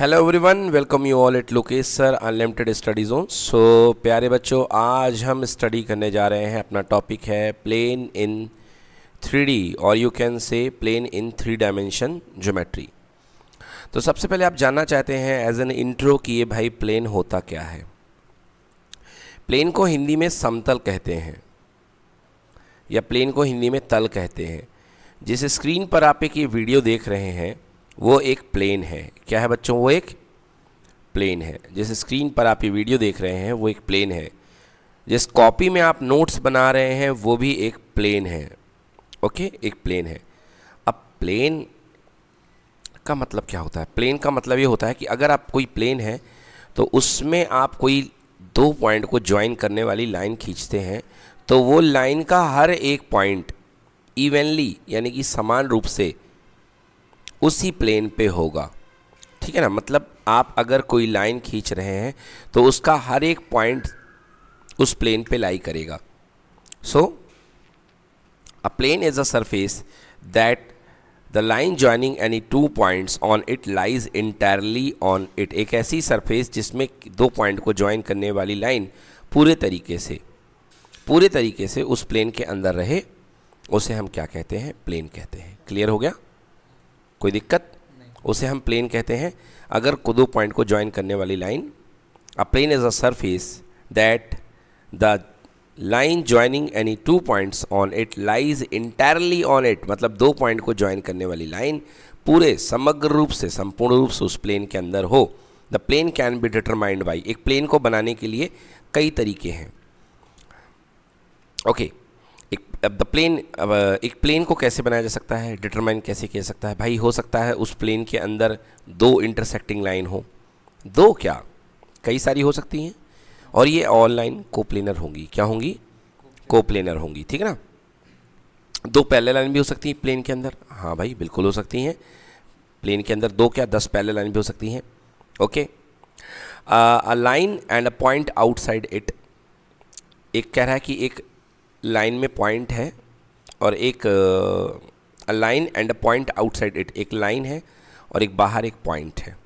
Hello everyone welcome you all it Lokesh sir unlimited study zone so प्यारे बच्चों आज हम स्टडी करने जा रहे हैं अपना टॉपिक है प्लेन इन थ्री और you can say plane in three dimension geometry तो सबसे पहले आप जानना चाहते हैं एज एन इंट्रो कि ये भाई प्लेन होता क्या है प्लेन को हिंदी में समतल कहते हैं या प्लेन को हिंदी में तल कहते हैं जिस स्क्रीन पर आप एक ये वीडियो देख रहे हैं वो एक प्लेन है क्या है बच्चों वो एक प्लेन है जिस स्क्रीन पर आप ये वीडियो देख रहे हैं वो एक प्लेन है जिस कॉपी में आप नोट्स बना रहे हैं वो भी एक प्लेन है ओके एक प्लेन है अब प्लेन का मतलब क्या होता है प्लेन का मतलब ये होता है कि अगर आप कोई प्लेन है तो उसमें आप कोई दो पॉइंट को ज्वाइन करने वाली लाइन खींचते हैं तो वो लाइन का हर एक पॉइंट इवेनली यानी कि समान रूप से उसी प्लेन पे होगा ठीक है ना मतलब आप अगर कोई लाइन खींच रहे हैं तो उसका हर एक पॉइंट उस प्लेन पे लाई करेगा so a plane is a surface that the line joining any two points on it lies entirely on it एक ऐसी सरफेस जिसमें दो पॉइंट को ज्वाइन करने वाली लाइन पूरे तरीके से पूरे तरीके से उस प्लेन के अंदर रहे उसे हम क्या कहते हैं प्लेन कहते हैं क्लियर हो गया कोई दिक्कत उसे हम प्लेन कहते हैं अगर दो पॉइंट को ज्वाइन करने वाली line a plane is a surface that the line joining any two points on it lies entirely on it मतलब दो पॉइंट को ज्वाइन करने वाली लाइन पूरे समग्र रूप से संपूर्ण रूप से उस प्लेन के अंदर हो the plane can be determined by एक प्लेन को बनाने के लिए कई तरीके हैं ओके okay. अब द प्लेन अब uh, एक प्लेन को कैसे बनाया जा सकता है डिटरमाइन कैसे किया सकता है भाई हो सकता है उस प्लेन के अंदर दो इंटरसेक्टिंग लाइन हो दो क्या कई सारी हो सकती हैं और ये ऑल लाइन कोप्लेनर होंगी क्या होंगी कोप्लेनर होंगी ठीक है ना दो पहले लाइन भी हो सकती हैं प्लेन के अंदर हाँ भाई बिल्कुल हो सकती हैं प्लेन के अंदर दो क्या दस पहले लाइन भी हो सकती हैं okay a line and a point outside it एक कह रहा है कि एक लाइन में पॉइंट है और एक line and a point outside it एक लाइन है और एक बाहर एक पॉइंट है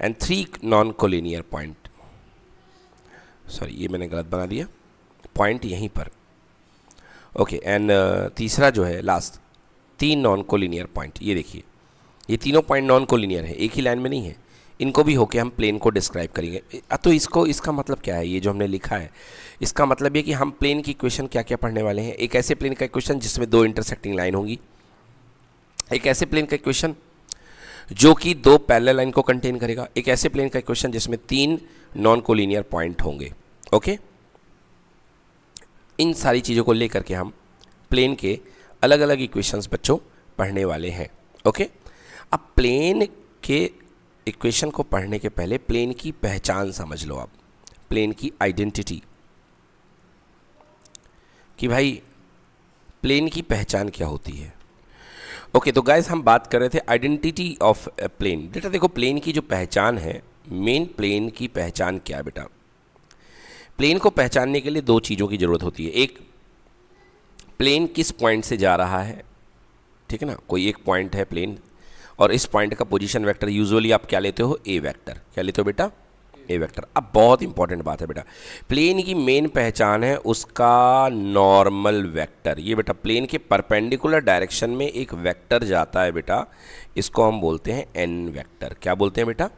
and three non collinear point sorry ये मैंने गलत बना दिया पॉइंट यहीं पर ओके एंड तीसरा जो है लास्ट तीन नॉन कोलिनियर पॉइंट ये देखिए ये तीनों पॉइंट नॉन कोलिनियर है एक ही लाइन में नहीं है इनको भी होके हम प्लेन को डिस्क्राइब करेंगे तो इसको इसका मतलब क्या है ये जो हमने लिखा है इसका मतलब ये कि हम प्लेन की इक्वेशन क्या क्या पढ़ने वाले हैं एक ऐसे प्लेन का इक्वेशन जिसमें दो इंटरसेक्टिंग लाइन होंगी एक ऐसे प्लेन का इक्वेशन जो कि दो पैरेलल लाइन को कंटेन करेगा एक ऐसे प्लेन का इक्वेशन जिसमें तीन नॉन कोलिनियर पॉइंट होंगे ओके इन सारी चीज़ों को लेकर के हम प्लेन के अलग अलग इक्वेशंस बच्चों पढ़ने वाले हैं ओके अब प्लेन के इक्वेशन को पढ़ने के पहले प्लेन की पहचान समझ लो आप प्लेन की आइडेंटिटी कि भाई प्लेन की पहचान क्या होती है ओके okay, तो गाइस हम बात कर रहे थे आइडेंटिटी ऑफ प्लेन बेटा देखो प्लेन की जो पहचान है मेन प्लेन की पहचान क्या है बेटा प्लेन को पहचानने के लिए दो चीज़ों की ज़रूरत होती है एक प्लेन किस पॉइंट से जा रहा है ठीक है ना कोई एक पॉइंट है प्लेन और इस पॉइंट का पोजीशन वेक्टर यूजुअली आप क्या लेते हो ए वेक्टर क्या लेते हो बेटा ए वेक्टर अब बहुत इंपॉर्टेंट बात है बेटा प्लेन की मेन पहचान है उसका नॉर्मल वेक्टर ये बेटा प्लेन के परपेंडिकुलर डायरेक्शन में एक वेक्टर जाता है बेटा इसको हम बोलते हैं एन वेक्टर क्या बोलते हैं बेटा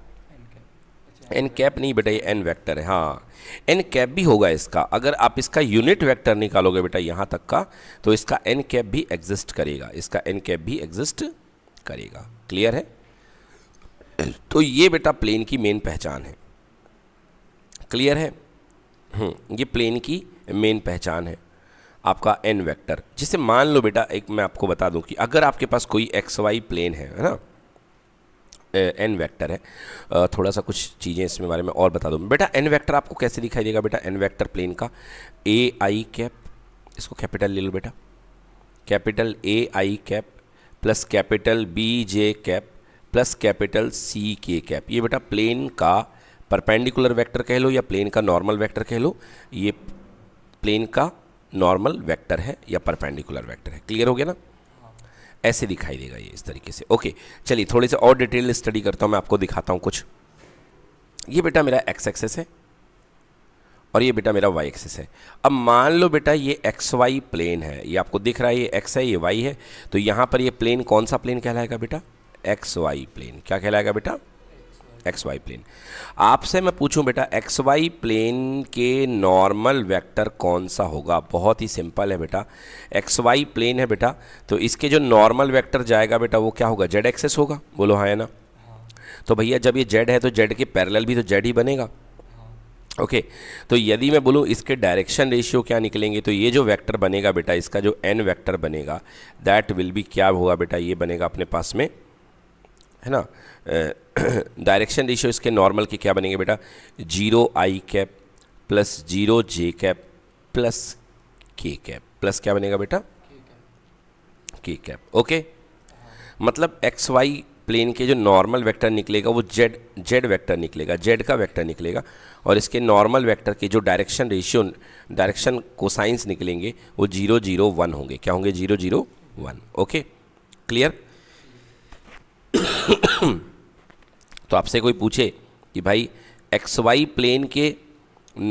एन कैप नहीं बेटा ये एन वेक्टर है हाँ एन कैप भी होगा इसका अगर आप इसका यूनिट वेक्टर निकालोगे बेटा यहाँ तक का तो इसका एन कैप भी एग्जिस्ट करेगा इसका एन कैप भी एग्जिस्ट करेगा क्लियर है तो ये बेटा प्लेन की मेन पहचान है क्लियर है हम्म, ये प्लेन की मेन पहचान है आपका एन वेक्टर जिसे मान लो बेटा एक मैं आपको बता दूं कि अगर आपके पास कोई एक्स वाई प्लेन है है ना एन वेक्टर है थोड़ा सा कुछ चीज़ें इसमें बारे में और बता दूं बेटा एन वेक्टर आपको कैसे दिखाई देगा बेटा एन वेक्टर प्लेन का ए आई कैप इसको कैपिटल ले लो बेटा capital A I cap plus capital B J cap plus capital C के कैप ये बेटा प्लेन का परपेंडिकुलर वेक्टर कह लो या प्लेन का नॉर्मल वेक्टर कह लो ये प्लेन का नॉर्मल वेक्टर है या परपेंडिकुलर वेक्टर है क्लियर हो गया ना ऐसे दिखाई देगा ये इस तरीके से ओके चलिए थोड़े से और डिटेल स्टडी करता हूँ मैं आपको दिखाता हूँ कुछ ये बेटा मेरा एक्स एक्सेस है और ये बेटा मेरा वाई एक्सिस है अब मान लो बेटा ये एक्स वाई प्लेन है ये आपको दिख रहा है ये एक्स है ये वाई है तो यहाँ पर ये प्लेन कौन सा प्लेन कहलाएगा बेटा एक्स वाई प्लेन क्या कहलाएगा बेटा एक्स वाई प्लेन आपसे मैं पूछूं बेटा एक्स वाई प्लेन के नॉर्मल वेक्टर कौन सा होगा बहुत ही सिंपल है बेटा एक्स वाई प्लेन है बेटा तो इसके जो नॉर्मल वेक्टर जाएगा बेटा वो क्या होगा जेड एक्सेस होगा बोलो हाँ है ना तो भैया जब ये जेड है तो जेड के पैरेलल भी तो जेड ही बनेगा ओके तो यदि मैं बोलूँ इसके डायरेक्शन रेशियो क्या निकलेंगे तो ये जो वेक्टर बनेगा बेटा इसका जो एन वेक्टर बनेगा दैट विल बी क्या होगा बेटा ये बनेगा अपने पास में है ना डायरेक्शन रेशियो इसके नॉर्मल के क्या बनेंगे बेटा zero I cap plus zero J cap plus K cap plus क्या बनेगा बेटा के कैप ओके मतलब एक्स वाई प्लेन के जो नॉर्मल वेक्टर निकलेगा वो जेड जेड वेक्टर निकलेगा जेड का वेक्टर निकलेगा और इसके नॉर्मल वेक्टर के जो डायरेक्शन रेशियो डायरेक्शन कोसाइंस निकलेंगे वो जीरो जीरो वन होंगे क्या होंगे zero zero one okay clear तो आपसे कोई पूछे कि भाई एक्स वाई प्लेन के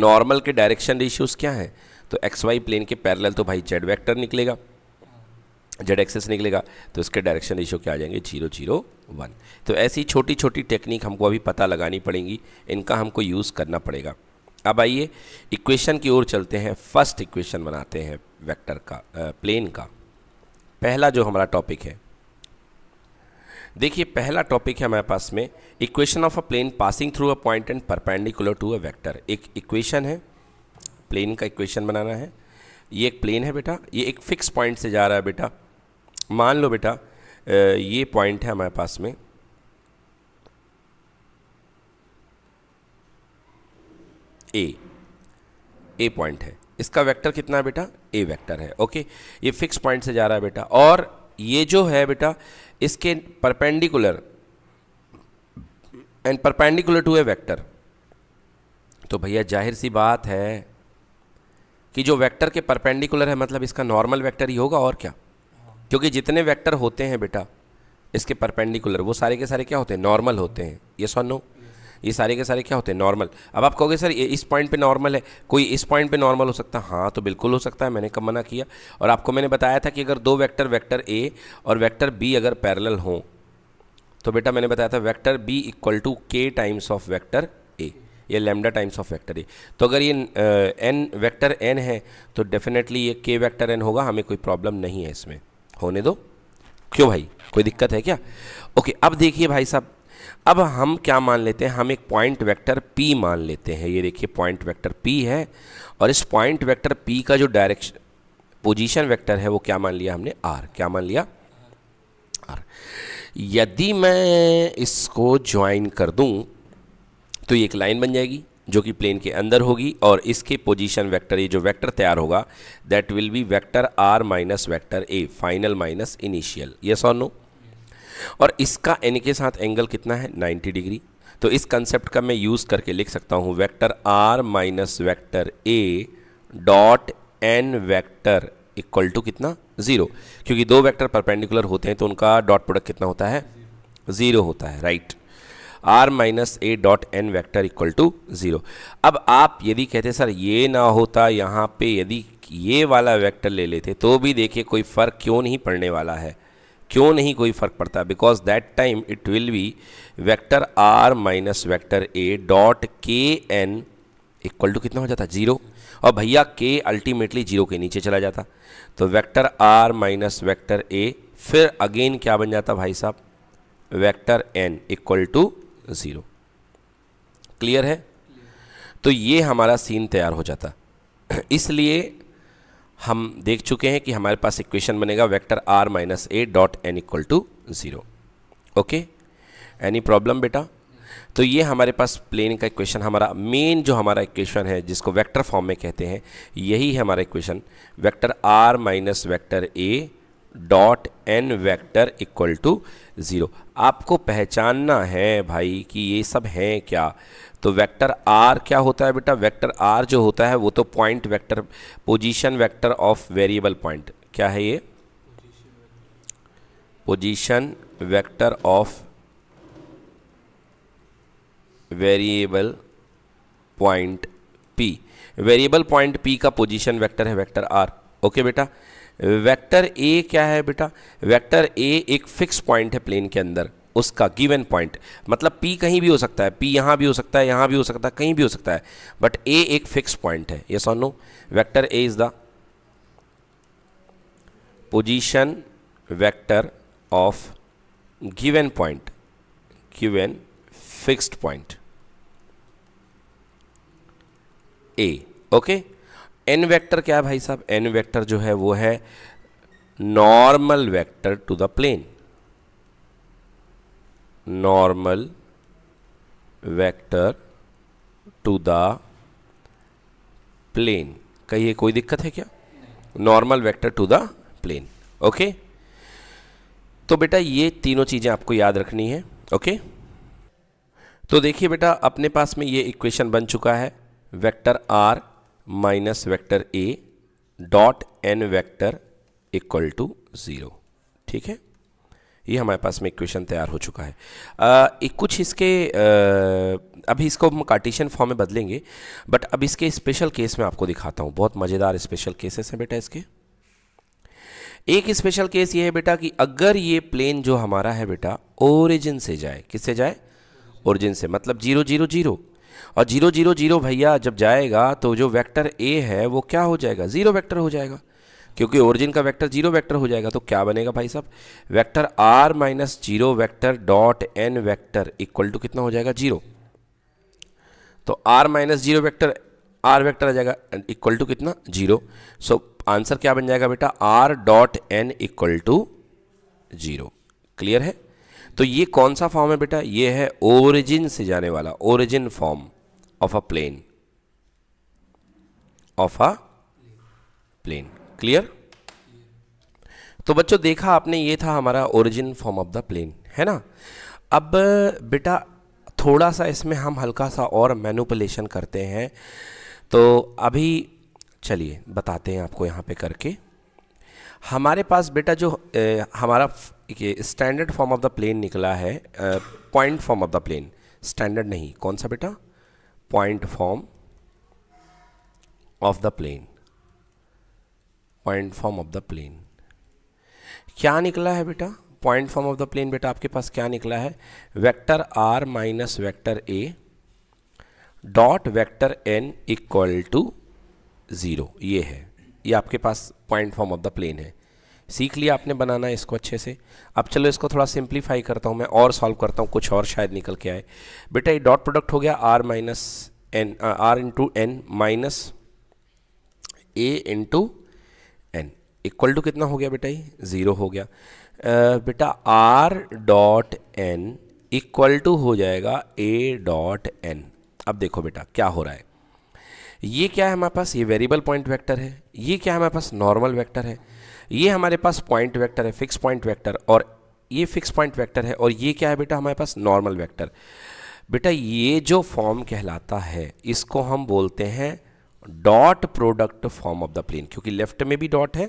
नॉर्मल के डायरेक्शन रेशियोज़ क्या हैं तो एक्स वाई प्लेन के पैरेलल तो भाई जेड वेक्टर निकलेगा जेड एक्सेस निकलेगा तो इसके डायरेक्शन रेशियो क्या आ जाएंगे जीरो जीरो वन तो ऐसी छोटी छोटी टेक्निक हमको अभी पता लगानी पड़ेंगी इनका हमको यूज़ करना पड़ेगा अब आइए इक्वेशन की ओर चलते हैं फर्स्ट इक्वेशन बनाते हैं वेक्टर का प्लेन का पहला जो हमारा टॉपिक है देखिए पहला टॉपिक है हमारे पास में equation of a plane passing through a point and perpendicular to a vector एक इक्वेशन है प्लेन का इक्वेशन बनाना है ये एक प्लेन है बेटा ये एक फिक्स पॉइंट से जा रहा है बेटा मान लो बेटा ये पॉइंट है हमारे पास में ए ए पॉइंट है इसका वेक्टर कितना है बेटा ए वेक्टर है ओके ये फिक्स पॉइंट से जा रहा है बेटा और ये जो है बेटा इसके perpendicular and perpendicular to A vector तो भैया जाहिर सी बात है कि जो वेक्टर के परपेंडिकुलर है मतलब इसका नॉर्मल वेक्टर ही होगा और क्या क्योंकि जितने वेक्टर होते हैं बेटा इसके परपेंडिकुलर वो सारे के सारे क्या होते हैं नॉर्मल होते हैं ये सो नो ये सारे के सारे क्या होते हैं नॉर्मल अब आप कहोगे सर ये इस पॉइंट पे नॉर्मल है कोई इस पॉइंट पे नॉर्मल हो सकता है हाँ तो बिल्कुल हो सकता है मैंने कब मना किया और आपको मैंने बताया था कि अगर दो वेक्टर वेक्टर ए और वेक्टर बी अगर पैरेलल हों तो बेटा मैंने बताया था vector B equal to K times of vector A ये lambda times of vector A तो अगर ये एन वैक्टर एन है तो डेफिनेटली ये के वैक्टर एन होगा हमें कोई प्रॉब्लम नहीं है इसमें होने दो क्यों भाई कोई दिक्कत है क्या ओके अब देखिए भाई साहब अब हम क्या मान लेते हैं हम एक पॉइंट वेक्टर p मान लेते हैं ये देखिए पॉइंट वेक्टर p है और इस पॉइंट वेक्टर p का जो डायरेक्शन पोजीशन वेक्टर है वो क्या मान लिया हमने r क्या मान लिया r यदि मैं इसको ज्वाइन कर दूं तो ये एक लाइन बन जाएगी जो कि प्लेन के अंदर होगी और इसके पोजीशन वेक्टर ये जो वेक्टर तैयार होगा that will be vector are minus vector A final minus initial ये और नो और इसका एन के साथ एंगल कितना है 90 डिग्री तो इस कंसेप्ट का मैं यूज़ करके लिख सकता हूँ vector R minus vector A dot N vector equal to कितना ज़ीरो क्योंकि दो वेक्टर परपेंडिकुलर होते हैं तो उनका डॉट प्रोडक्ट कितना होता है ज़ीरो होता है right r minus a dot N vector equal to zero अब आप यदि कहते सर ये ना होता यहाँ पे यदि ये वाला वेक्टर ले लेते तो भी देखिए कोई फ़र्क क्यों नहीं पड़ने वाला है क्यों नहीं कोई फ़र्क पड़ता because that time it will be vector are minus vector A dot के एन इक्वल टू कितना हो जाता जीरो और भैया के अल्टीमेटली जीरो के नीचे चला जाता तो vector are minus vector a फिर अगेन क्या बन जाता भाई साहब vector n equal to zero clear है तो ये हमारा सीन तैयार हो जाता इसलिए हम देख चुके हैं कि हमारे पास इक्वेशन बनेगा vector are minus a dot n equal to zero okay any problem बेटा तो ये हमारे पास प्लेन का इक्वेशन हमारा मेन जो हमारा इक्वेशन है जिसको वेक्टर फॉर्म में कहते हैं यही है हमारा equation vector are minus vector A dot N vector equal to zero आपको पहचानना है भाई कि ये सब हैं क्या तो वेक्टर आर क्या होता है बेटा वेक्टर आर जो होता है वो तो point vector position vector of variable point क्या है ये position vector of variable point p variable point p का पोजीशन वेक्टर है वेक्टर आर ओके बेटा वेक्टर ए क्या है बेटा वेक्टर ए एक फिक्स पॉइंट है प्लेन के अंदर उसका गिवन पॉइंट मतलब पी कहीं भी हो सकता है पी यहां भी हो सकता है यहां भी हो सकता है कहीं भी हो सकता है बट ए एक फिक्स पॉइंट है ये so now vector a is the position vector of given point given fixed point a okay n vector क्या है भाई साहब एन वेक्टर जो है वो है normal vector to the plane normal vector to the plane कहिए कोई दिक्कत है क्या normal vector to the plane okay तो बेटा ये तीनों चीज़ें आपको याद रखनी है ओके okay? तो देखिए बेटा अपने पास में ये इक्वेशन बन चुका है vector are minus vector a dot n vector equal to zero ठीक है ये हमारे पास में इक्वेशन तैयार हो चुका है आ, कुछ इसके आ, अभी इसको हम कार्टिशियन फॉर्म में बदलेंगे बट अब इसके स्पेशल केस में आपको दिखाता हूँ बहुत मज़ेदार स्पेशल केसेस हैं बेटा इसके एक स्पेशल केस ये है बेटा कि अगर ये प्लेन जो हमारा है बेटा ओरिजिन से जाए किससे जाए ओरिजिन से मतलब जीरो जीरो जीरो और जीरो जीरो जीरो भैया जब जाएगा तो जो वेक्टर ए है वो क्या हो जाएगा ज़ीरो वेक्टर हो जाएगा क्योंकि ओरिजिन का वेक्टर जीरो वेक्टर हो जाएगा तो क्या बनेगा भाई साहब vector are minus zero vector dot N vector equal to कितना हो जाएगा जीरो तो r minus zero vector r vector आ जाएगा इक्वल टू कितना जीरो सो आंसर क्या बन जाएगा बेटा r dot n equal to zero clear है तो ये कौन सा फॉर्म है बेटा ये है ओरिजिन से जाने वाला origin form of a plane of a plane clear तो बच्चों देखा आपने ये था हमारा origin form of the plane है ना अब बेटा थोड़ा सा इसमें हम हल्का सा और मैनुपलेशन करते हैं तो अभी चलिए बताते हैं आपको यहाँ पे करके हमारे पास बेटा जो ए, हमारा standard form of the plane निकला है point form of the plane standard नहीं कौन सा बेटा point form of the plane point form of the plane क्या निकला है बेटा point form of the plane बेटा आपके पास क्या निकला है vector are minus vector a dot vector n equal to zero ये है ये आपके पास point form of the plane है सीख लिया आपने बनाना इसको अच्छे से अब चलो इसको थोड़ा सिंप्लीफाई करता हूँ मैं और सॉल्व करता हूँ कुछ और शायद निकल के आए बेटा ये डॉट प्रोडक्ट हो गया r minus n r into n minus a into n equal to कितना हो गया बेटा ये ज़ीरो हो गया आ, बेटा r dot n equal to हो जाएगा ए डॉट एन अब देखो बेटा क्या हो रहा है ये क्या है हमारे पास ये वेरिएबल पॉइंट वेक्टर है ये क्या है हमारे पास नॉर्मल वेक्टर है ये हमारे पास पॉइंट वेक्टर है फिक्स पॉइंट वेक्टर और ये फिक्स पॉइंट वेक्टर है और ये क्या है बेटा हमारे पास नॉर्मल वेक्टर बेटा ये जो फॉर्म कहलाता है इसको हम बोलते हैं dot product form of the plane क्योंकि लेफ्ट में भी डॉट है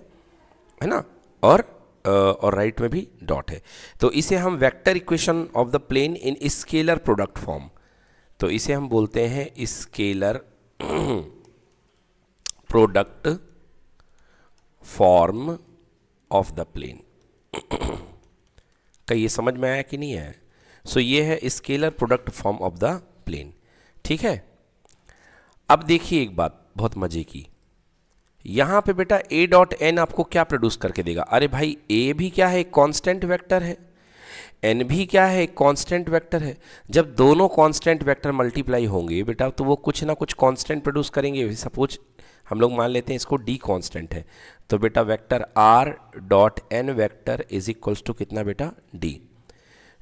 है ना और और राइट में भी डॉट है तो इसे हम vector equation of the plane in scalar product form तो इसे हम बोलते हैं scalar product form of the plane का ये समझ में आया कि नहीं है सो so, ये है scalar product form of the plane ठीक है अब देखिए एक बात बहुत मज़े की यहां पे बेटा ए डॉट एन आपको क्या प्रोड्यूस करके देगा अरे भाई ए भी क्या है कांस्टेंट वेक्टर है एन भी क्या है कांस्टेंट वेक्टर है जब दोनों कांस्टेंट वेक्टर मल्टीप्लाई होंगे बेटा तो वो कुछ ना कुछ कांस्टेंट प्रोड्यूस करेंगे सपोज हम लोग मान लेते हैं इसको डी कांस्टेंट है तो बेटा vector r dot n vector is equals to कितना बेटा डी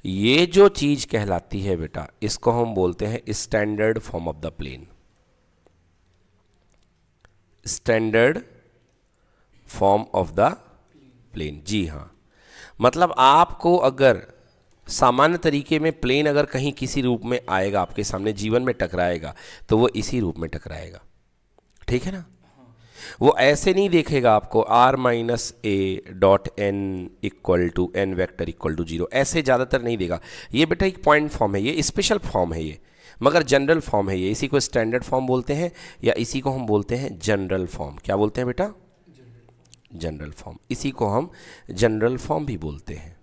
ये जो चीज़ कहलाती है बेटा इसको हम बोलते हैं standard form of the plane standard form of the plane जी हाँ मतलब आपको अगर सामान्य तरीके में प्लेन अगर कहीं किसी रूप में आएगा आपके सामने जीवन में टकराएगा तो वो इसी रूप में टकराएगा ठीक है ना वो ऐसे नहीं देखेगा आपको r minus a dot n equal to n vector equal to zero ऐसे ज़्यादातर नहीं देगा ये बेटा एक पॉइंट फॉर्म है ये स्पेशल फॉर्म है ये मगर जनरल फॉर्म है ये इसी को स्टैंडर्ड फॉर्म बोलते हैं या इसी को हम बोलते हैं जनरल फॉर्म क्या बोलते हैं बेटा जनरल फॉर्म इसी को हम जनरल फॉर्म भी बोलते हैं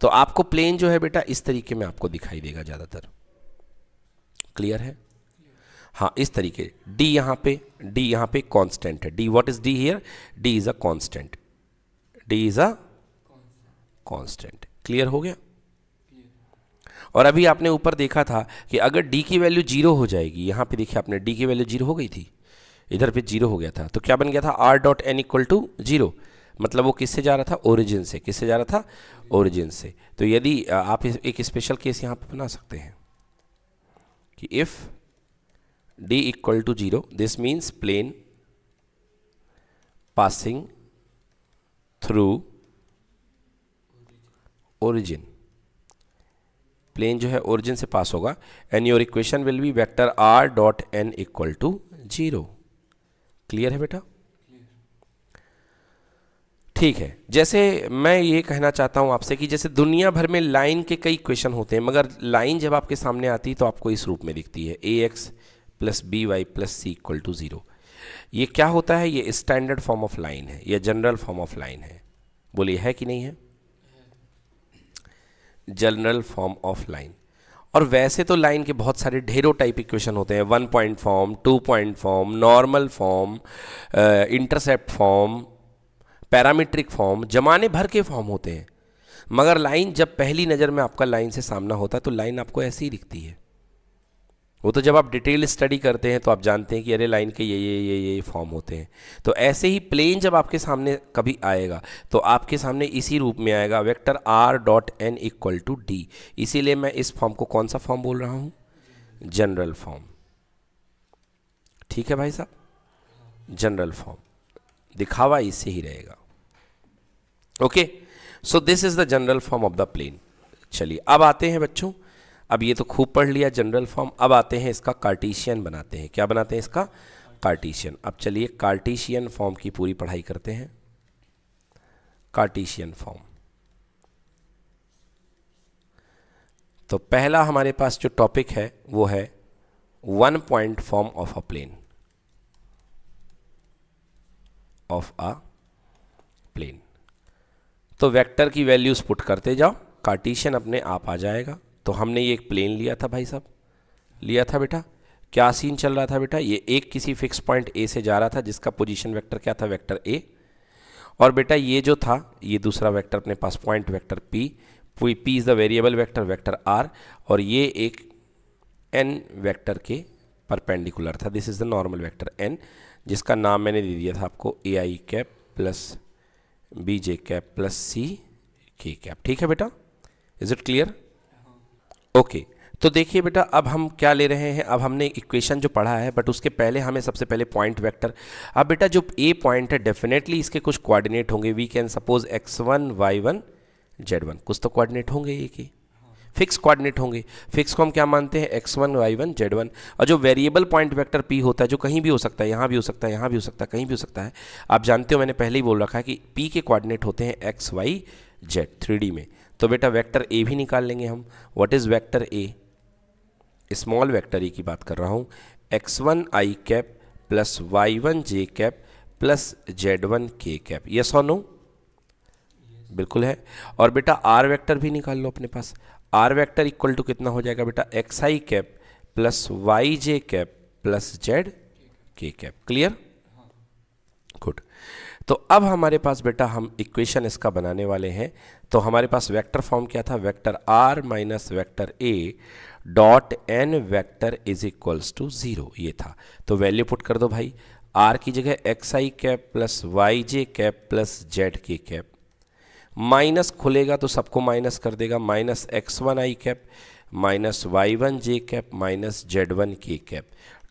तो आपको प्लेन जो है बेटा इस तरीके में आपको दिखाई देगा ज़्यादातर क्लियर है हाँ इस तरीके डी यहाँ पे डी यहाँ पे कांस्टेंट है d what is d here d is a constant d is a constant clear हो गया और अभी आपने ऊपर देखा था कि अगर डी की वैल्यू जीरो हो जाएगी यहाँ पे देखिए आपने डी की वैल्यू जीरो हो गई थी इधर पे जीरो हो गया था तो क्या बन गया था r dot n equal to zero मतलब वो किससे जा रहा था ओरिजिन से किससे जा रहा था ओरिजिन से तो यदि आप एक स्पेशल केस यहाँ पे बना सकते हैं कि if d equal to 0 this means plane passing through origin plane जो है ओरिजिन से पास होगा and your equation will be vector r dot n equal to zero clear है बेटा ठीक है जैसे मैं ये कहना चाहता हूँ आपसे कि जैसे दुनिया भर में लाइन के कई क्वेश्चन होते हैं मगर लाइन जब आपके सामने आती है तो आपको इस रूप में दिखती है a x plus b y plus c equal to zero ये क्या होता है ये स्टैंडर्ड फॉर्म ऑफ लाइन है या जनरल फॉर्म ऑफ लाइन है बोलिए है कि नहीं है जनरल फॉर्म ऑफ लाइन और वैसे तो लाइन के बहुत सारे ढेरों टाइप इक्वेशन होते हैं one point form two point form normal form intercept form parametric form जमाने भर के फॉर्म होते हैं मगर लाइन जब पहली नज़र में आपका लाइन से सामना होता है तो लाइन आपको ऐसी ही दिखती है वो तो जब आप डिटेल स्टडी करते हैं तो आप जानते हैं कि अरे लाइन के ये ये ये ये फॉर्म होते हैं तो ऐसे ही प्लेन जब आपके सामने कभी आएगा तो आपके सामने इसी रूप में आएगा vector r dot n equal to d इसीलिए मैं इस फॉर्म को कौन सा फॉर्म बोल रहा हूँ जनरल फॉर्म ठीक है भाई साहब जनरल फॉर्म दिखावा इससे ही रहेगा okay so this is the general form of the plane चलिए अब आते हैं बच्चों अब ये तो खूब पढ़ लिया जनरल फॉर्म अब आते हैं इसका कार्टिशियन बनाते हैं क्या बनाते हैं इसका कार्टिशियन अब चलिए कार्टिशियन फॉर्म की पूरी पढ़ाई करते हैं कार्टिशियन फॉर्म तो पहला हमारे पास जो टॉपिक है वो है one point form of a plane of a plane तो वेक्टर की वैल्यूज पुट करते जाओ कार्टिशियन अपने आप आ जाएगा तो हमने ये एक प्लेन लिया था भाई साहब लिया था बेटा क्या सीन चल रहा था बेटा ये एक किसी फिक्स पॉइंट ए से जा रहा था जिसका पोजीशन वेक्टर क्या था वेक्टर ए और बेटा ये जो था ये दूसरा वेक्टर अपने पास point vector p p is the variable vector vector r और ये एक एन वेक्टर के परपेंडिकुलर था this is the normal vector n जिसका नाम मैंने दे दिया था आपको a I cap plus b J cap plus c के कैप ठीक है बेटा इज़ इट क्लियर ओके तो देखिए बेटा अब हम क्या ले रहे हैं अब हमने इक्वेशन जो पढ़ा है बट उसके पहले हमें सबसे पहले पॉइंट वेक्टर अब बेटा जो ए पॉइंट है डेफिनेटली इसके कुछ कोऑर्डिनेट होंगे we can suppose x one y one z one कुछ तो कोऑर्डिनेट होंगे ये कि फिक्स कोऑर्डिनेट होंगे फिक्स को हम क्या मानते हैं x one y one z one और जो वेरिएबल पॉइंट वेक्टर पी होता है जो कहीं भी हो सकता है यहाँ भी हो सकता है यहाँ भी हो सकता है कहीं भी हो सकता है आप जानते हो मैंने पहले ही बोल रखा है कि पी के कोऑर्डिनेट होते हैं एक्स वाई जेड थ्री में तो बेटा वेक्टर ए भी निकाल लेंगे हम what is vector a small vector a की बात कर रहा हूँ x one i cap plus y one j cap plus z one k cap ये और नो बिल्कुल है और बेटा आर वेक्टर भी निकाल लो अपने पास आर वेक्टर इक्वल टू कितना हो जाएगा बेटा x i cap plus y j cap plus z k cap clear good तो अब हमारे पास बेटा हम इक्वेशन इसका बनाने वाले हैं तो हमारे पास वेक्टर फॉर्म क्या था vector are minus vector a dot n vector is equals to zero ये था तो वैल्यू पुट कर दो भाई आर की जगह x i cap plus y j cap plus z k cap minus खुलेगा तो सबको माइनस कर देगा minus x one i cap minus y one j cap minus z one k cap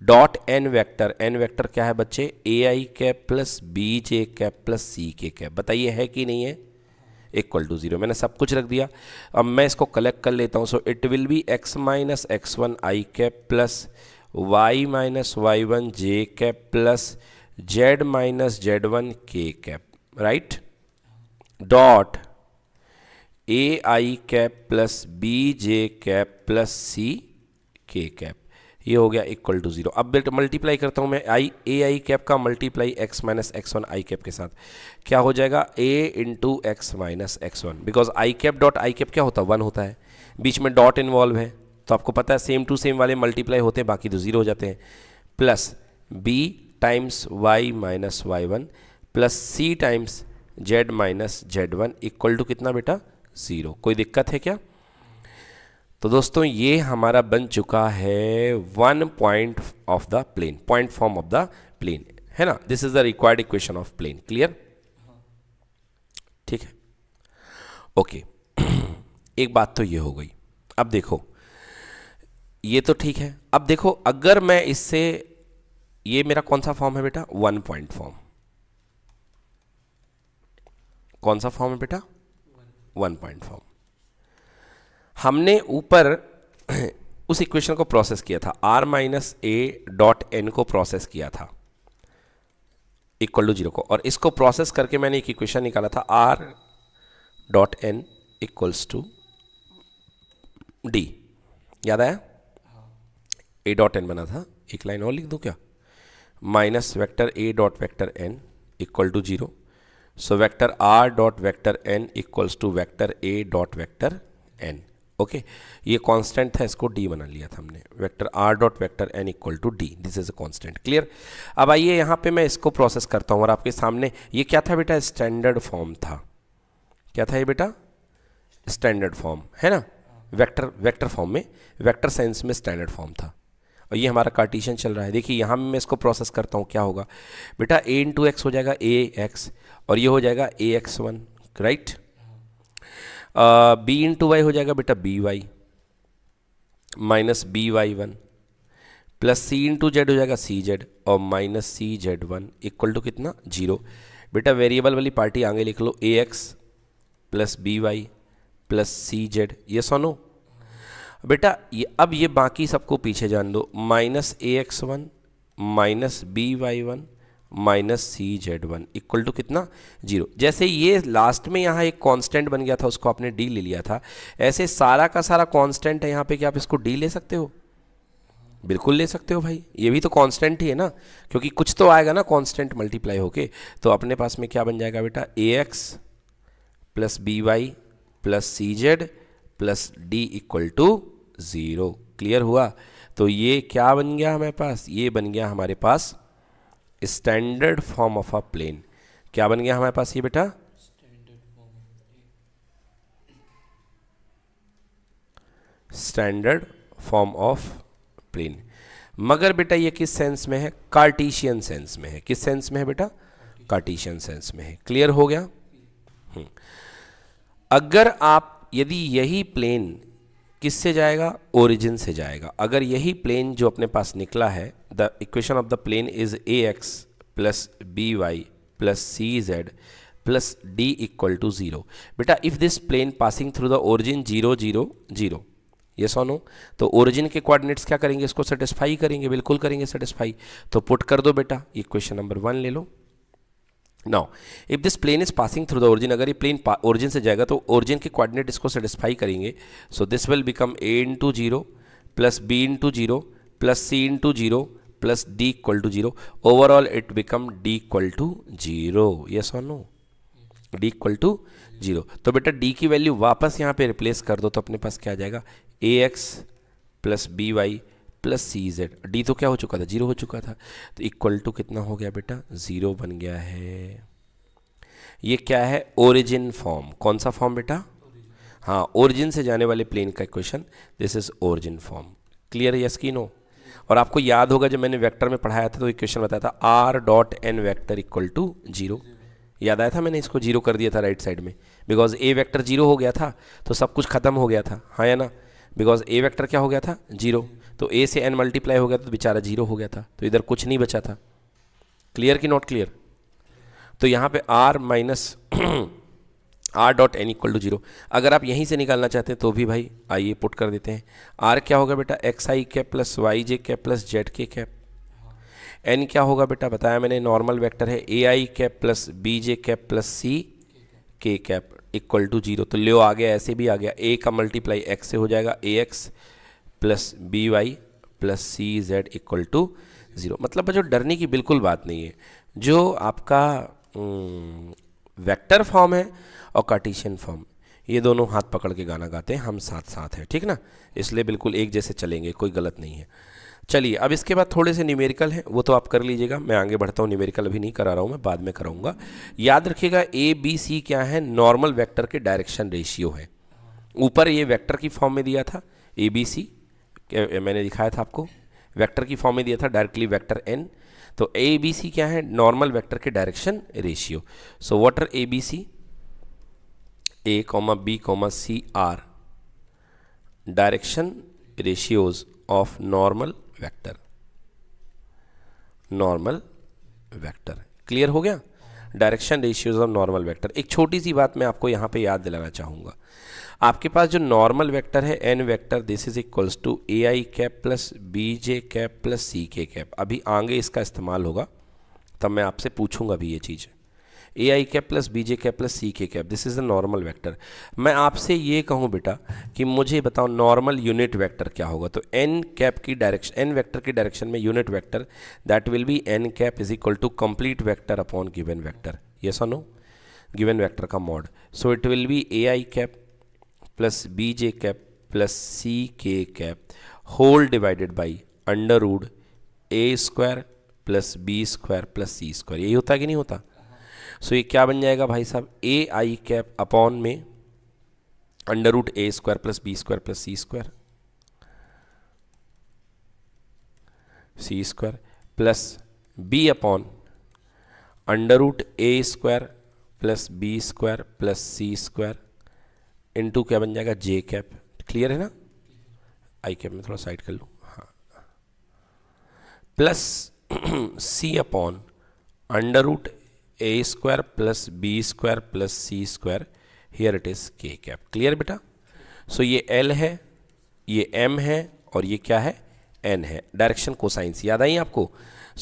dot n vector n vector क्या है बच्चे a I cap plus b J cap plus c के cap बताइए है कि नहीं है इक्वल टू जीरो मैंने सब कुछ रख दिया अब मैं इसको कलेक्ट कर लेता हूँ so it will be x minus x one i cap plus y minus y one j cap plus z minus z one k cap right dot a I cap plus b J cap plus c के cap ये हो गया equal to zero अब बेटा multiply करता हूँ मैं i a I cap का multiply x minus x one i cap के साथ क्या हो जाएगा a into x minus x one because i cap dot i cap क्या होता है वन होता है बीच में डॉट इन्वॉल्व है तो आपको पता है सेम टू सेम वाले मल्टीप्लाई होते हैं बाकी तो जीरो हो जाते हैं plus b times y minus y one plus c times z minus z one equal to कितना बेटा ज़ीरो कोई दिक्कत है क्या तो दोस्तों ये हमारा बन चुका है one point of the plane point form of the plane है ना this is the required equation of plane clear ठीक है ओके एक बात तो ये हो गई अब देखो ये तो ठीक है अब देखो अगर मैं इससे ये मेरा कौन सा फॉर्म है बेटा वन पॉइंट फॉर्म कौन सा फॉर्म है बेटा वन पॉइंट फॉर्म हमने ऊपर उस इक्वेशन को प्रोसेस किया था r minus a dot n को प्रोसेस किया था इक्वल टू जीरो को और इसको प्रोसेस करके मैंने एक इक्वेशन निकाला था r dot n equals to d याद आया ए डॉट एन बना था एक लाइन और लिख दो क्या minus vector a dot vector n equal to zero so vector r dot vector n equals to vector a dot vector n okay ये कांस्टेंट था इसको डी बना लिया था हमने vector r dot vector n equal to d this is a constant clear अब आइए यहाँ पे मैं इसको प्रोसेस करता हूँ और आपके सामने ये क्या था बेटा स्टैंडर्ड फॉर्म था क्या था ये बेटा स्टैंडर्ड फॉर्म है ना वैक्टर वैक्टर फॉर्म में वैक्टर साइंस में स्टैंडर्ड फॉर्म था और ये हमारा कार्टिशन चल रहा है देखिए यहाँ मैं इसको प्रोसेस करता हूँ क्या होगा बेटा ए टू एक्स हो जाएगा ए एक्स और ये हो जाएगा a x one right b into y हो जाएगा बेटा b y minus b y one plus c into z हो जाएगा सी जेड और minus c z one equal to कितना जीरो बेटा वेरिएबल वाली पार्टी आगे लिख लो a x plus b y plus c z ये सोनो बेटा ये अब ये बाकी सबको पीछे जान दो minus a x one minus b y one minus c z one equal to कितना जीरो जैसे ये लास्ट में यहाँ एक कांस्टेंट बन गया था उसको आपने डी ले लिया था ऐसे सारा का सारा कांस्टेंट है यहाँ पे कि आप इसको डी ले सकते हो बिल्कुल ले सकते हो भाई ये भी तो कांस्टेंट ही है ना क्योंकि कुछ तो आएगा ना कांस्टेंट मल्टीप्लाई होके तो अपने पास में क्या बन जाएगा बेटा a x plus b y plus c z plus d equal to zero clear हुआ तो ये क्या बन गया हमारे पास ये बन गया हमारे पास standard form of a plane क्या बन गया हमारे पास ये बेटा स्टैंडर्ड फॉर्म ऑफ प्लेन मगर बेटा ये किस सेंस में है कार्टिशियन सेंस में है किस सेंस में है बेटा कार्टिशियन सेंस में है क्लियर हो गया हम्म। अगर आप यदि यही प्लेन किससे जाएगा ओरिजिन से जाएगा अगर यही प्लेन जो अपने पास निकला है the equation of the plane is a x plus b y plus c z plus d equal to zero बेटा if this plane passing through the origin zero zero zero ये सोनो तो ओरिजिन के कोऑर्डिनेट्स क्या करेंगे इसको satisfy करेंगे बिल्कुल करेंगे सेटिस्फाई तो पुट कर दो बेटा ये क्वेश्चन नंबर वन ले लो now if this plane is passing through the origin अगर ये प्लेन ओरिजिन से जाएगा तो ओरिजिन के कोऑर्डिनेट इसको सेटिस्फाई करेंगे so this will become a into zero plus b into zero plus c into zero plus d equal to zero overall it become d equal to zero yes और no d equal to zero तो बेटा D की value वापस यहाँ पे replace कर दो तो अपने पास क्या आ जाएगा a x plus b y plus c z d तो क्या हो चुका था जीरो हो चुका था तो इक्वल टू कितना हो गया बेटा ज़ीरो बन गया है ये क्या है ओरिजिन फॉर्म कौन सा फॉर्म बेटा हाँ ओरिजिन से जाने वाले प्लेन का equation this is origin form clear yes की नो और आपको याद होगा जब मैंने वेक्टर में पढ़ाया था तो एक बताया था r dot N vector equal to zero याद आया था मैंने इसको जीरो कर दिया था राइट साइड में बिकॉज ए वैक्टर जीरो हो गया था तो सब कुछ खत्म हो गया था हाँ या ना बिकॉज ए वैक्टर क्या हो गया था जीरो तो ए से एन मल्टीप्लाई हो गया तो बेचारा जीरो हो गया था तो इधर कुछ नहीं बचा था क्लियर कि नॉट क्लियर तो यहाँ पे r minus r dot n equal to zero अगर आप यहीं से निकालना चाहते हैं तो भी भाई आइए पुट कर देते हैं आर क्या होगा बेटा x i cap plus y j cap plus z k cap n क्या होगा बेटा बताया मैंने नॉर्मल वेक्टर है a I cap plus b J cap plus c के कैप इक्वल टू जीरो तो लियो आ गया ऐसे भी आ गया ए का मल्टीप्लाई एक्स से हो जाएगा a x plus b y plus c z equal to zero मतलब जो डरने की बिल्कुल बात नहीं है जो आपका वेक्टर फॉर्म है और कार्टिशियन फॉर्म ये दोनों हाथ पकड़ के गाना गाते हैं हम साथ साथ हैं ठीक ना इसलिए बिल्कुल एक जैसे चलेंगे कोई गलत नहीं है चलिए अब इसके बाद थोड़े से न्यूमेरिकल हैं वो तो आप कर लीजिएगा मैं आगे बढ़ता हूँ न्यूमेरिकल अभी नहीं करा रहा हूँ मैं बाद में कराऊंगा याद रखिएगा ए बी सी क्या है नॉर्मल वेक्टर के डायरेक्शन रेशियो है ऊपर ये वेक्टर की फॉर्म में दिया था ए बी सी मैंने दिखाया था आपको वेक्टर की फॉर्म में दिया था डायरेक्टली वेक्टर एन तो ए बी सी क्या है नॉर्मल वेक्टर के direction ratio so what are a b c a comma b comma c are direction ratios of normal vector normal vector clear हो गया direction ratios of normal vector एक छोटी सी बात मैं आपको यहां पे याद दिलाना चाहूंगा आपके पास जो नॉर्मल वेक्टर है n vector this is equals to a I cap plus b J cap plus c के कैप अभी आगे इसका इस्तेमाल होगा तब मैं आपसे पूछूंगा भी ये चीज़ a I cap plus b J cap plus c के cap this is a normal vector मैं आपसे ये कहूँ बेटा कि मुझे बताओ नॉर्मल यूनिट वेक्टर क्या होगा तो एन कैप की डायरेक्शन एन वेक्टर की डायरेक्शन में unit vector that will be n cap is equal to complete vector upon given vector ये सो नो गिवन वेक्टर का mod so it will be a I cap plus b J cap plus c के cap whole divided by under root a square plus b square plus c square यही होता कि नहीं होता सो so, ये क्या बन जाएगा भाई साहब ए आई कैप अपॉन में under root a square plus b square plus c square c square plus b upon under root a square plus b square plus c square to क्या बन जाएगा जे कैप क्लियर है ना आई cap में थोड़ा side कर लूँ हाँ plus c upon under root a square plus b square plus c square here it is k cap clear बेटा सो ये एल है ये एम है और ये क्या है एन है डायरेक्शन को साइंस याद आई आपको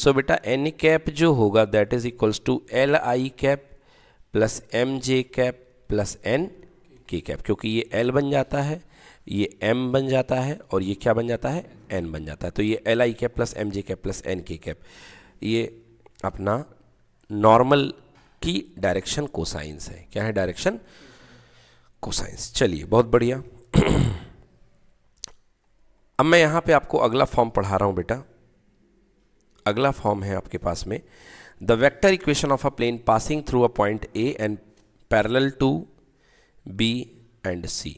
सो बेटा एन कैप जो होगा that is equals to l i cap plus m j cap plus n k cap क्योंकि ये एल बन जाता है ये एम बन जाता है और ये क्या बन जाता है एन बन जाता है तो ये l i cap plus m j cap plus n k cap ये अपना नॉर्मल की डायरेक्शन कोसाइंस है क्या है डायरेक्शन कोसाइंस चलिए बहुत बढ़िया अब मैं यहाँ पे आपको अगला फॉर्म पढ़ा रहा हूँ बेटा अगला फॉर्म है आपके पास में the vector equation of a plane passing through a point a and parallel to b and c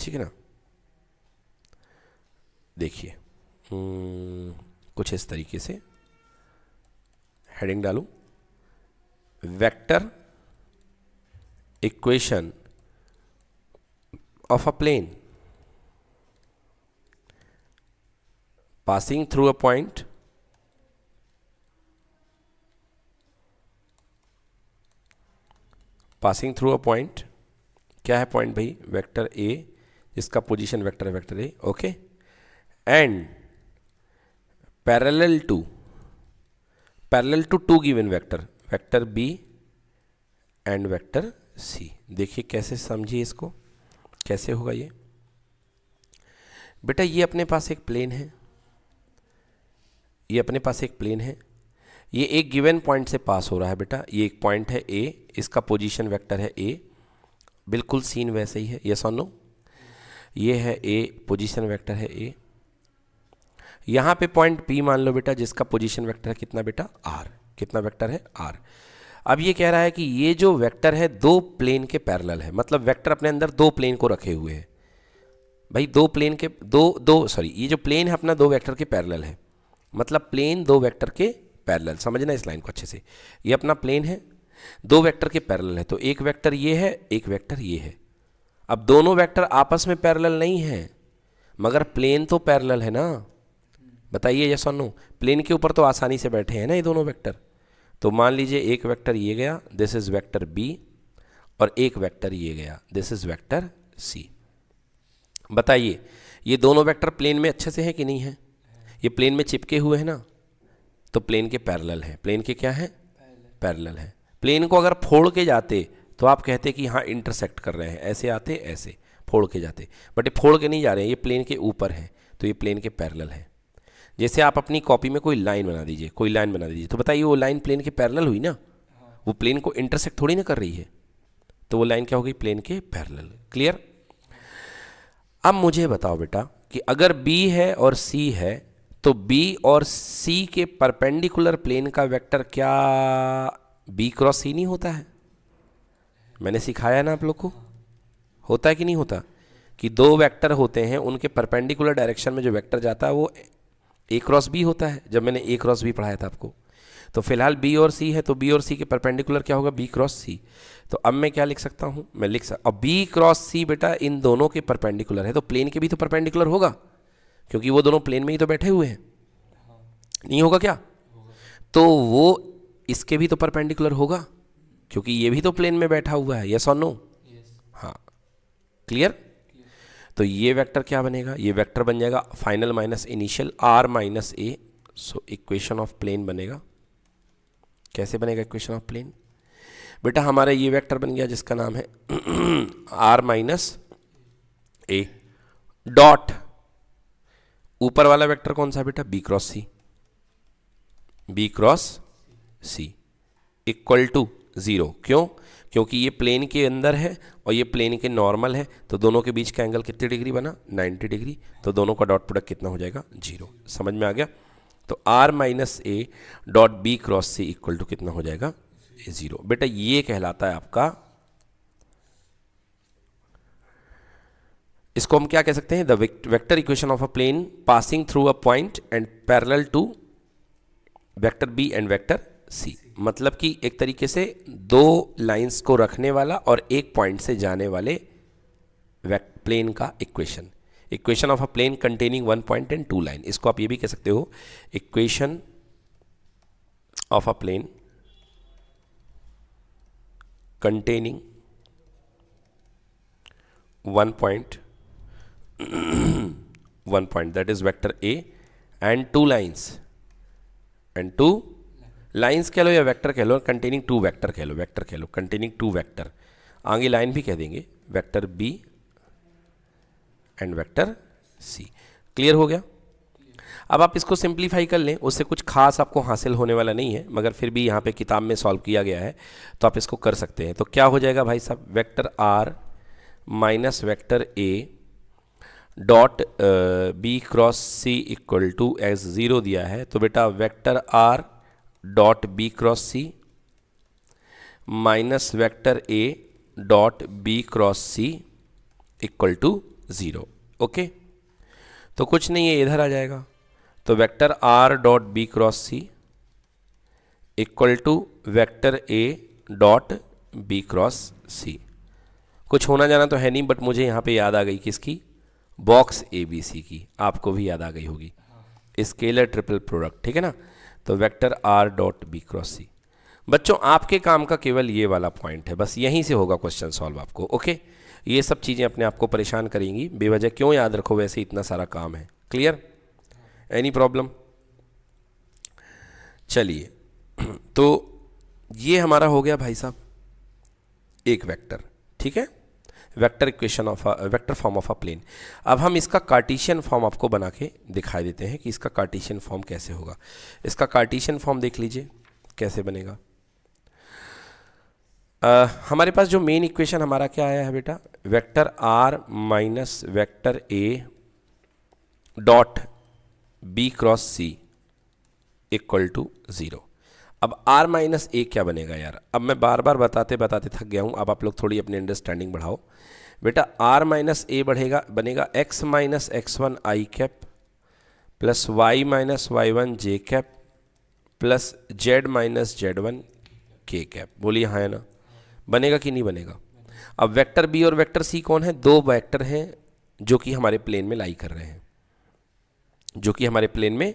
ठीक है ना देखिए हम्म, कुछ इस तरीके से हेडिंग डालूं vector equation of a plane passing through a point passing through a point क्या है पॉइंट भाई वेक्टर ए इसका पोजीशन वेक्टर है vector a okay and parallel to parallel to to given vector vector b and vector c देखिए कैसे समझिए इसको कैसे होगा ये बेटा ये अपने पास एक प्लेन है ये अपने पास एक प्लेन है ये एक गिवन पॉइंट से पास हो रहा है बेटा ये एक पॉइंट है ए इसका पोजीशन वेक्टर है ए बिल्कुल सीन वैसे ही है ये और नो ये है ए पोजीशन वेक्टर है ए यहाँ पे पॉइंट पी मान लो बेटा जिसका पोजीशन वेक्टर है कितना बेटा आर कितना वेक्टर है आर अब ये कह रहा है कि ये जो वेक्टर है दो प्लेन के पैरेलल है मतलब वेक्टर अपने अंदर दो प्लेन को रखे हुए है भाई दो प्लेन के दो दो सॉरी ये जो प्लेन है अपना दो वेक्टर के पैरेलल है मतलब प्लेन दो वेक्टर के पैरेलल समझना इस लाइन को अच्छे से ये अपना प्लेन है दो वेक्टर के पैरेलल है तो एक वेक्टर ये है एक वेक्टर ये है अब दोनों वेक्टर आपस में पैरेलल नहीं है मगर प्लेन तो पैरेलल है ना बताइए यस सोनू प्लेन के ऊपर तो आसानी से बैठे हैं ना ये दोनों वेक्टर तो मान लीजिए एक वेक्टर ये गया दिस इज वेक्टर बी और एक वेक्टर ये गया दिस इज वेक्टर सी बताइए ये दोनों वेक्टर प्लेन में अच्छे से हैं कि नहीं है ये प्लेन में चिपके हुए हैं ना तो प्लेन के पैरेलल हैं प्लेन के क्या हैं पैरेलल हैं प्लेन को अगर फोड़ के जाते तो आप कहते कि हाँ इंटरसेक्ट कर रहे हैं ऐसे आते ऐसे फोड़ के जाते बट ये फोड़ के नहीं जा रहे हैं ये प्लेन के ऊपर हैं तो ये प्लेन के पैरेलल हैं जैसे आप अपनी कॉपी में कोई लाइन बना दीजिए कोई लाइन बना दीजिए तो बताइए वो लाइन प्लेन के पैरेलल हुई ना वो प्लेन को इंटरसेक्ट थोड़ी ना कर रही है तो वो लाइन क्या हो गई प्लेन के पैरेलल क्लियर अब मुझे बताओ बेटा कि अगर बी है और सी है तो बी और सी के परपेंडिकुलर प्लेन का वेक्टर क्या बी क्रॉस सी नहीं होता है मैंने सिखाया ना आप लोग को होता है कि नहीं होता कि दो वेक्टर होते हैं उनके परपेंडिकुलर डायरेक्शन में जो वेक्टर जाता है वो ए क्रॉस बी होता है जब मैंने ए क्रॉस बी पढ़ाया था आपको तो फिलहाल बी और सी है तो बी और सी के परपेंडिकुलर क्या होगा बी क्रॉस सी तो अब मैं क्या लिख सकता हूँ मैं लिख सकता अब बी क्रॉस सी बेटा इन दोनों के परपेंडिकुलर है तो प्लेन के भी तो परपेंडिकुलर होगा क्योंकि वो दोनों प्लेन में ही तो बैठे हुए हैं नहीं होगा क्या तो वो इसके भी तो परपेंडिकुलर होगा क्योंकि ये भी तो प्लेन में बैठा हुआ है यस और नो हाँ क्लियर तो ये वेक्टर क्या बनेगा ये वेक्टर बन जाएगा final minus initial r minus a so equation of plane बनेगा कैसे बनेगा इक्वेशन ऑफ प्लेन बेटा हमारा ये वेक्टर बन गया जिसका नाम है आर माइनस ए डॉट ऊपर वाला वेक्टर कौन सा बेटा b cross c b cross c equal to zero क्यों क्योंकि ये प्लेन के अंदर है और ये प्लेन के नॉर्मल है तो दोनों के बीच का एंगल कितने डिग्री बना 90 डिग्री तो दोनों का डॉट प्रोडक्ट कितना हो जाएगा जीरो समझ में आ गया तो r minus a dot b cross c equal to कितना हो जाएगा ज़ीरो बेटा ये कहलाता है आपका इसको हम क्या कह सकते हैं the vector equation of a plane passing through a point and parallel to vector b and vector c मतलब कि एक तरीके से दो लाइंस को रखने वाला और एक पॉइंट से जाने वाले प्लेन का equation equation of a plane containing one point and two line इसको आप ये भी कह सकते हो equation of a plane containing one point one point that is vector a and two lines and two lines कह लो या वैक्टर कह लो कंटेनिंग टू वैक्टर कह लो वैक्टर कह लो कंटेनिंग टू वैक्टर आगे लाइन भी कह देंगे vector b and vector c clear हो गया अब आप इसको सिंप्लीफाई कर लें उससे कुछ खास आपको हासिल होने वाला नहीं है मगर फिर भी यहाँ पे किताब में सॉल्व किया गया है तो आप इसको कर सकते हैं तो क्या हो जाएगा भाई साहब vector are minus vector a dot b cross c equal to x zero दिया है तो बेटा vector r dot b cross c minus vector a dot b cross c equal to zero okay तो कुछ नहीं है इधर आ जाएगा तो vector r dot b cross c equal to vector a dot b cross c कुछ होना जाना तो है नहीं बट मुझे यहाँ पे याद आ गई किसकी बॉक्स ए बी सी की आपको भी याद आ गई होगी स्केलर ट्रिपल प्रोडक्ट ठीक है ना तो vector r dot b cross c बच्चों आपके काम का केवल ये वाला पॉइंट है बस यहीं से होगा क्वेश्चन सॉल्व आपको ओके ये सब चीज़ें अपने आप को परेशान करेंगी बेवजह क्यों याद रखो वैसे इतना सारा काम है क्लियर एनी प्रॉब्लम चलिए तो ये हमारा हो गया भाई साहब एक वेक्टर ठीक है vector equation of vector form of a plane अब हम इसका कार्टिशियन फॉर्म आपको बना के दिखाई देते हैं कि इसका कार्टिशियन फॉर्म कैसे होगा इसका कार्टिशियन फॉर्म देख लीजिए कैसे बनेगा आ, हमारे पास जो मेन इक्वेशन हमारा क्या आया है बेटा vector are minus vector a dot b cross c equal to zero अब आर माइनस ए क्या बनेगा यार अब मैं बार बार बताते बताते थक गया हूँ अब आप लोग थोड़ी अपनी अंडरस्टैंडिंग बढ़ाओ बेटा आर माइनस ए बढ़ेगा बनेगा x minus x one i cap plus y minus y one j cap plus z minus z one k cap बोलिए हाँ है ना बनेगा कि नहीं बनेगा अब वेक्टर बी और वेक्टर सी कौन है दो वेक्टर हैं जो कि हमारे प्लेन में लाई कर रहे हैं जो कि हमारे प्लेन में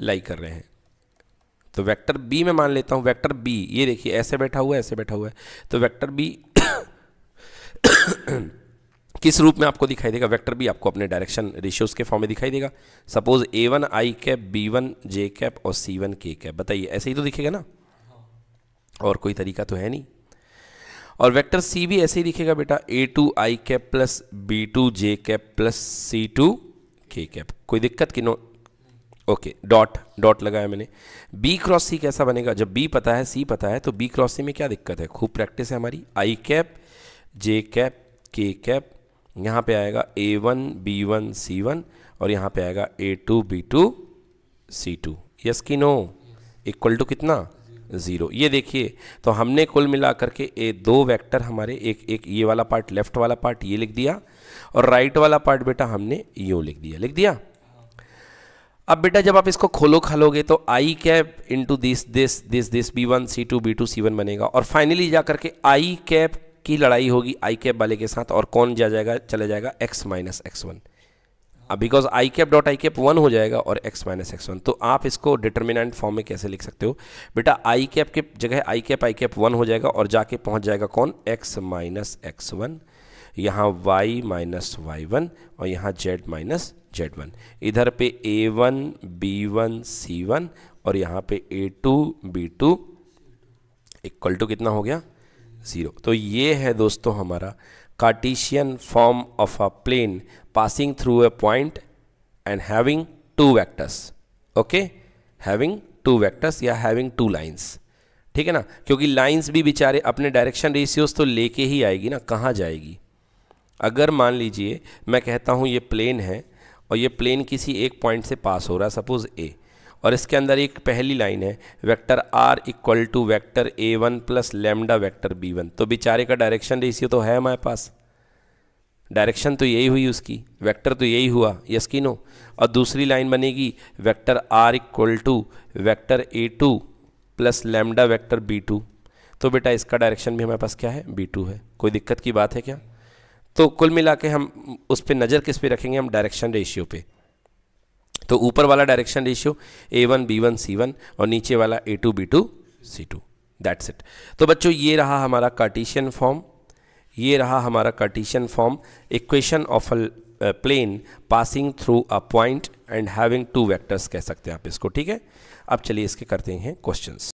लाई कर रहे हैं तो वेक्टर बी में मान लेता हूँ वेक्टर बी ये देखिए ऐसे बैठा हुआ है ऐसे बैठा हुआ है तो वेक्टर बी किस रूप में आपको दिखाई देगा वेक्टर भी आपको अपने डायरेक्शन रेशियोज के फॉर्म में दिखाई देगा suppose a one i cap b one j cap और सी वन के कैप बताइए ऐसे ही तो दिखेगा ना और कोई तरीका तो है नहीं और वेक्टर सी भी ऐसे ही दिखेगा बेटा a two i cap plus b two j cap plus c two k cap कोई दिक्कत की नो ओके डॉट डॉट लगाया मैंने बी क्रॉस सी कैसा बनेगा जब बी पता है सी पता है तो बी क्रॉस सी में क्या दिक्कत है खूब प्रैक्टिस है हमारी i cap j cap k cap यहाँ पे आएगा a one b one c one और यहाँ पे आएगा a two b two c two yes की नो इक्वल टू कितना ज़ीरो ये देखिए तो हमने कुल मिला करके ए दो वेक्टर हमारे एक एक ये वाला पार्ट लेफ्ट वाला पार्ट ये लिख दिया और राइट वाला पार्ट बेटा हमने यू लिख दिया लिख दिया अब बेटा जब आप इसको खोलो खालोगे तो i cap into this this this this b one c two b two c one बनेगा और फाइनली जा करके आई कैप की लड़ाई होगी आई कैप वाले के साथ और कौन जा जाएगा चले जाएगा x minus x one because i cap dot i cap one हो जाएगा और एक्स माइनस एक्स वन तो आप इसको डिटर्मिनेंट फॉर्म में कैसे लिख सकते हो बेटा आई कैप के जगह i cap i cap one हो जाएगा और जाके पहुंच जाएगा कौन एक्स माइनस एक्स वन यहाँ वाई माइनस वाई वन और यहाँ जेड माइनस जेड वन इधर पे a one b one c one और यहाँ पे a two b two equal to कितना हो गया ज़ीरो तो ये है दोस्तों हमारा Cartesian form of a plane passing through a point and having two vectors okay having two vectors या हैविंग टू लाइन्स ठीक है ना क्योंकि लाइन्स भी बेचारे अपने डायरेक्शन रेशियोज तो लेके ही आएगी ना कहाँ जाएगी अगर मान लीजिए मैं कहता हूँ ये प्लेन है और ये प्लेन किसी एक पॉइंट से पास हो रहा है सपोज़ ए और इसके अंदर एक पहली लाइन है vector r equal to vector a one plus lambda vector b one तो बेचारे का डायरेक्शन रेशियो तो है हमारे पास डायरेक्शन तो यही हुई उसकी वेक्टर तो यही हुआ यस की नो और दूसरी लाइन बनेगी vector r equal to vector a two plus lambda vector b two तो बेटा इसका डायरेक्शन भी हमारे पास क्या है बी टू है कोई दिक्कत की बात है क्या तो कुल मिला के हम उस पर नज़र किस पे रखेंगे हम डायरेक्शन रेशियो पे तो ऊपर वाला direction ratio a one b one c one और नीचे वाला a two b two c two that's it तो बच्चों ये रहा हमारा कार्टिशियन फॉर्म ये रहा हमारा Cartesian form equation of a plane passing through a point and having two vectors कह सकते हैं आप इसको ठीक है अब चलिए इसके करते हैं क्वेश्चंस